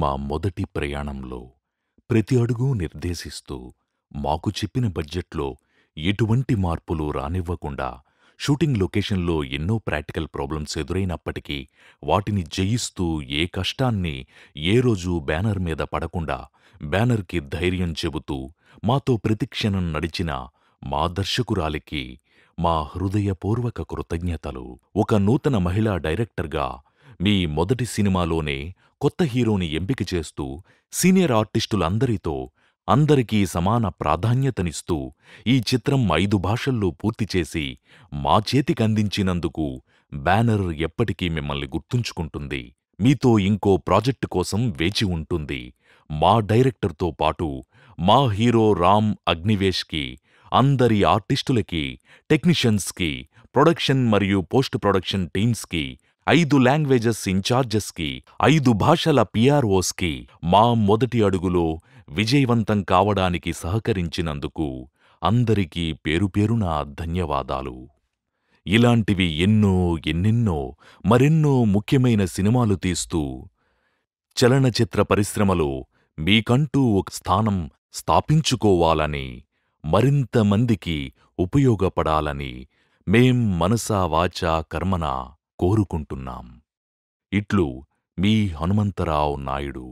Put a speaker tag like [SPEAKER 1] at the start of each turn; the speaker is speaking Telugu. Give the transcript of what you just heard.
[SPEAKER 1] మా మొదటి ప్రయాణంలో ప్రతి అడుగు నిర్దేశిస్తూ, మాకు చెప్పిన బడ్జెట్లో ఎటువంటి మార్పులు రానివ్వకుండా షూటింగ్ లొకేషన్లో ఎన్నో ప్రాక్టికల్ ప్రాబ్లమ్స్ ఎదురైనప్పటికీ వాటిని జయిస్తూ ఏ కష్టాన్ని ఏ రోజూ బ్యానర్ మీద పడకుండా బ్యానర్‌కి ధైర్యం చెబుతూ మాతో ప్రతిక్షణం నడిచిన మా దర్శకురాలికి మా హృదయపూర్వక కృతజ్ఞతలు. ఒక నూతన మహిళా డైరెక్టర్‌గా మీ మొదటి సినిమాలోనే కొత్త హీరోని ఎంపిక చేస్తూ సీనియర్ ఆర్టిస్టులందరితో అందరికీ సమాన ప్రాధాన్యతనిస్తూ ఈ చిత్రం ఐదు భాషల్లో పూర్తి చేసి మా చేతికందించినందుకు బ్యానర్ ఎప్పటికీ మిమ్మల్ని గుర్తుంచుకుంటుంది మీతో ఇంకో ప్రాజెక్టు కోసం వేచి ఉంటుంది మా డైరెక్టర్తో పాటు మా హీరో రామ్ అగ్నివేష్కి అందరి ఆర్టిస్టులకి టెక్నీషియన్స్కి ప్రొడక్షన్ మరియు పోస్ట్ ప్రొడక్షన్ టీమ్స్కి ఐదు లాంగ్వేజెస్ ఇన్ఛార్జెస్కి ఐదు భాషల పిఆర్ఓస్కి మా మొదటి అడుగులో విజయవంతం కావడానికి సహకరించినందుకు అందరికీ పేరు పేరున ధన్యవాదాలు ఇలాంటివి ఎన్నో ఎన్నెన్నో మరెన్నో ముఖ్యమైన సినిమాలు తీస్తూ చలనచిత్ర పరిశ్రమలో మీకంటూ ఒక స్థానం స్థాపించుకోవాలని మరింతమందికి ఉపయోగపడాలని మేం మనసా వాచా కర్మనా కోరుకుంటున్నాం ఇట్లు మీ హనుమంతరావు నాయుడు